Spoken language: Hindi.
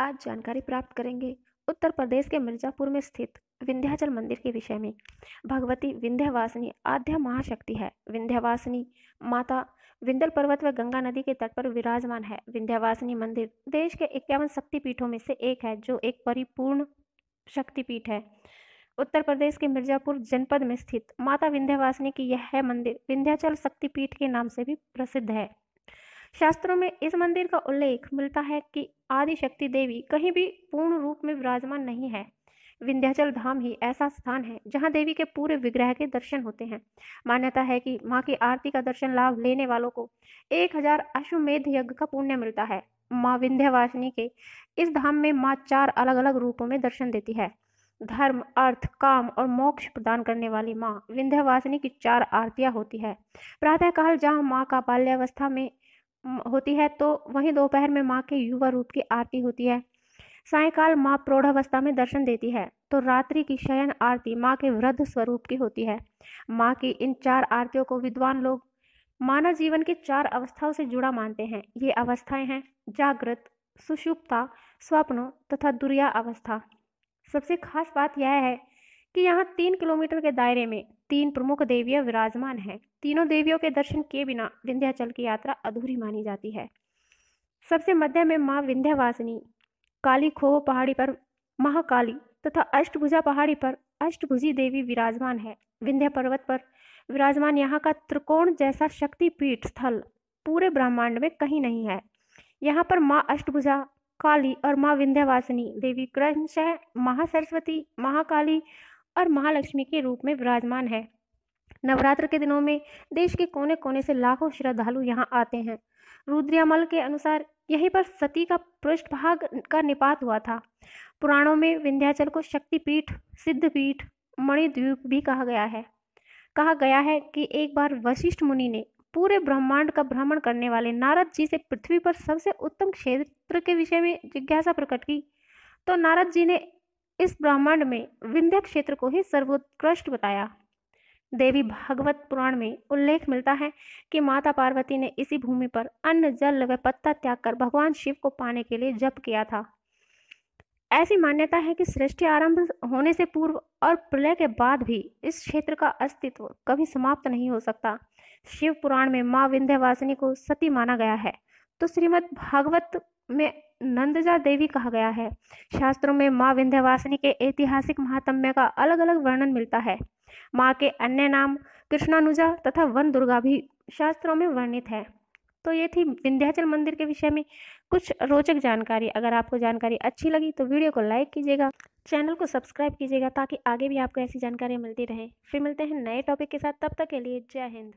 आज जानकारी प्राप्त करेंगे उत्तर प्रदेश के मिर्जापुर में स्थित विंध्याचल मंदिर के विषय में भगवती विंध्यवासिनी आद्य महाशक्ति है विंध्यवासिनी माता विंध्य पर्वत व गंगा नदी के तट पर विराजमान है विंध्यवासिनी मंदिर देश के इक्यावन शक्तिपीठों में से एक है जो एक परिपूर्ण शक्तिपीठ है उत्तर प्रदेश के मिर्जापुर जनपद में स्थित माता विंध्यवासिनी की यह मंदिर विंध्याचल शक्तिपीठ के नाम से भी प्रसिद्ध है शास्त्रों में इस मंदिर का उल्लेख मिलता है कि आदिशक्ति देवी कहीं भी पूर्ण रूप में विराजमान नहीं है विंध्याचल धाम ही ऐसा स्थान है जहां देवी के पूरे विग्रह के दर्शन होते हैं मान्यता है कि माँ की आरती का दर्शन लाभ लेने वालों को एक हजार अश्वमेध यज्ञ का पुण्य मिलता है माँ विंध्यवासिनी के इस धाम में माँ चार अलग अलग रूपों में दर्शन देती है धर्म अर्थ काम और मोक्ष प्रदान करने वाली माँ विंध्यवासिनी की चार आरतियाँ होती है प्रातःकाल जहाँ माँ का बाल्यावस्था में होती है तो वहीं दोपहर में माँ के युवा रूप की आरती होती है सायकाल माँ प्रौढ़वस्था में दर्शन देती है तो रात्रि की शयन आरती माँ के वृद्ध स्वरूप की होती है माँ की इन चार आरतियों को विद्वान लोग मानव जीवन की चार अवस्थाओं से जुड़ा मानते हैं ये अवस्थाएं हैं जागृत सुषुप्ता स्वप्न तथा दुर्या अवस्था सबसे खास बात यह है कि यहाँ तीन किलोमीटर के दायरे में तीन प्रमुख देवियाँ विराजमान हैं तीनों देवियों के दर्शन किए बिना विंध्याचल की यात्रा अधूरी मानी जाती है सबसे मध्य में माँ विंध्यावासिनी काली खोह पहाड़ी पर महाकाली तथा अष्टभुजा पहाड़ी पर अष्टभुजी देवी विराजमान है विंध्य पर्वत पर विराजमान यहाँ का त्रिकोण जैसा शक्तिपीठ स्थल पूरे ब्रह्मांड में कहीं नहीं है यहाँ पर माँ अष्टभुजा काली और माँ विंध्यावासिनी देवी क्रमशः महासरस्वती महाकाली और महालक्ष्मी के रूप में विराजमान है नवरात्र के दिनों में देश के कोने कोने से लाखों श्रद्धालु यहाँ आते हैं रुद्रियामल के अनुसार यहीं पर सती का भाग का निपात हुआ था पुराणों में विंध्याचल को शक्तिपीठ सिद्धपीठ मणिद्वीप भी कहा गया है कहा गया है कि एक बार वशिष्ठ मुनि ने पूरे ब्रह्मांड का भ्रमण करने वाले नारद जी से पृथ्वी पर सबसे उत्तम क्षेत्र के विषय में जिज्ञासा प्रकट की तो नारद जी ने इस ब्रह्मांड में विंध्य क्षेत्र को ही सर्वोत्कृष्ट बताया देवी भागवत पुराण में उल्लेख मिलता है कि माता पार्वती ने इसी भूमि पर अन्न जल व पत्ता त्याग कर भगवान शिव को पाने के लिए जप किया था ऐसी मान्यता है कि सृष्टि आरंभ होने से पूर्व और प्रलय के बाद भी इस क्षेत्र का अस्तित्व कभी समाप्त नहीं हो सकता शिव पुराण में माँ विंध्यवासिनी को सती माना गया है तो श्रीमद् भागवत में नंदजा देवी कहा गया है शास्त्रों में माँ विंध्यवासिनी के ऐतिहासिक महात्म्य का अलग अलग वर्णन मिलता है माँ के अन्य नाम कृष्णानुजा तथा वन दुर्गा भी शास्त्रों में वर्णित है तो ये थी विंध्याचल मंदिर के विषय में कुछ रोचक जानकारी अगर आपको जानकारी अच्छी लगी तो वीडियो को लाइक कीजिएगा चैनल को सब्सक्राइब कीजिएगा ताकि आगे भी आपको ऐसी जानकारी मिलती रहे फिर मिलते हैं नए टॉपिक के साथ तब तक के लिए जय हिंद